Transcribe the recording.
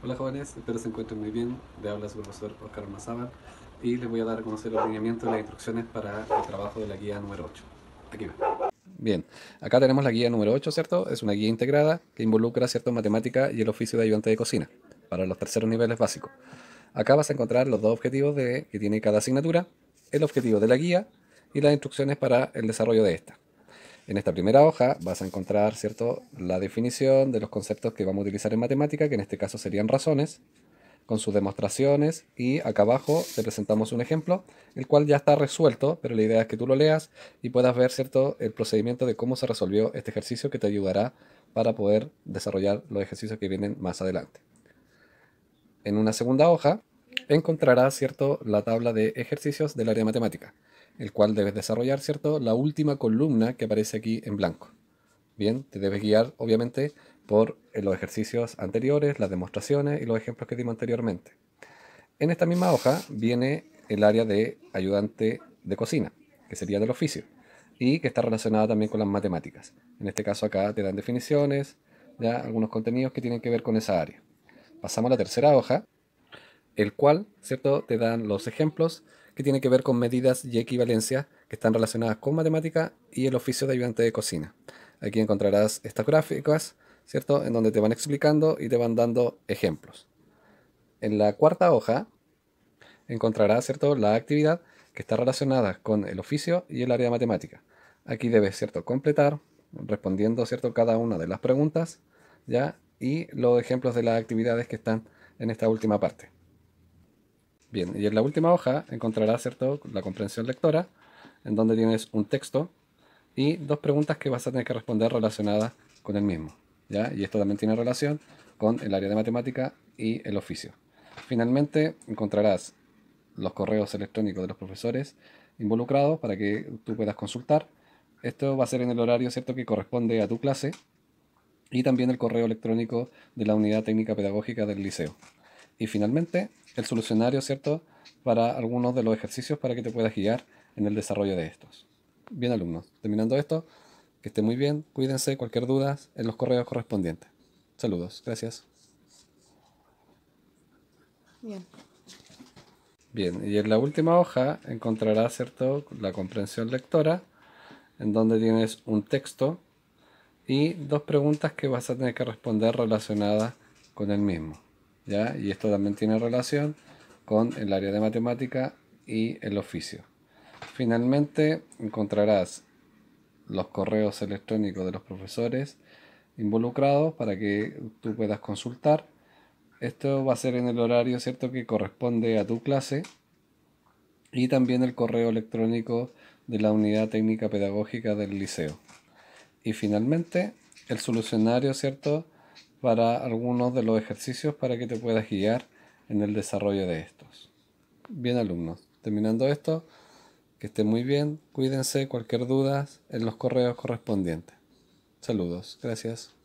Hola jóvenes, espero se encuentren muy bien. De habla su profesor Oscar Mazábal y les voy a dar a conocer el alineamiento y las instrucciones para el trabajo de la guía número 8. Aquí va. Bien, acá tenemos la guía número 8, ¿cierto? Es una guía integrada que involucra cierto matemática y el oficio de ayudante de cocina para los terceros niveles básicos. Acá vas a encontrar los dos objetivos de, que tiene cada asignatura, el objetivo de la guía y las instrucciones para el desarrollo de esta. En esta primera hoja vas a encontrar ¿cierto? la definición de los conceptos que vamos a utilizar en matemática, que en este caso serían razones, con sus demostraciones y acá abajo te presentamos un ejemplo, el cual ya está resuelto, pero la idea es que tú lo leas y puedas ver ¿cierto? el procedimiento de cómo se resolvió este ejercicio que te ayudará para poder desarrollar los ejercicios que vienen más adelante. En una segunda hoja encontrarás ¿cierto? la tabla de ejercicios del área matemática el cual debes desarrollar, ¿cierto? La última columna que aparece aquí en blanco. Bien, te debes guiar, obviamente, por eh, los ejercicios anteriores, las demostraciones y los ejemplos que dimos anteriormente. En esta misma hoja viene el área de ayudante de cocina, que sería del oficio, y que está relacionada también con las matemáticas. En este caso acá te dan definiciones, ya algunos contenidos que tienen que ver con esa área. Pasamos a la tercera hoja, el cual, ¿cierto? Te dan los ejemplos que tienen que ver con medidas y equivalencias que están relacionadas con matemática y el oficio de ayudante de cocina. Aquí encontrarás estas gráficas, ¿cierto? En donde te van explicando y te van dando ejemplos. En la cuarta hoja encontrarás, ¿cierto? La actividad que está relacionada con el oficio y el área de matemática. Aquí debes, ¿cierto? Completar respondiendo, ¿cierto? Cada una de las preguntas, ¿ya? Y los ejemplos de las actividades que están en esta última parte. Bien, y en la última hoja encontrarás ¿cierto? la comprensión lectora, en donde tienes un texto y dos preguntas que vas a tener que responder relacionadas con el mismo. ¿ya? Y esto también tiene relación con el área de matemática y el oficio. Finalmente, encontrarás los correos electrónicos de los profesores involucrados para que tú puedas consultar. Esto va a ser en el horario ¿cierto? que corresponde a tu clase y también el correo electrónico de la unidad técnica pedagógica del liceo. Y finalmente, el solucionario, ¿cierto? Para algunos de los ejercicios para que te puedas guiar en el desarrollo de estos. Bien, alumnos, terminando esto, que esté muy bien, cuídense, cualquier duda en los correos correspondientes. Saludos, gracias. Bien. Bien, y en la última hoja encontrarás, ¿cierto?, la comprensión lectora, en donde tienes un texto y dos preguntas que vas a tener que responder relacionadas con el mismo. Y esto también tiene relación con el área de matemática y el oficio. Finalmente encontrarás los correos electrónicos de los profesores involucrados para que tú puedas consultar. Esto va a ser en el horario cierto que corresponde a tu clase y también el correo electrónico de la unidad técnica pedagógica del liceo. Y finalmente el solucionario cierto para algunos de los ejercicios para que te puedas guiar en el desarrollo de estos. Bien alumnos, terminando esto, que estén muy bien, cuídense, cualquier duda en los correos correspondientes. Saludos, gracias.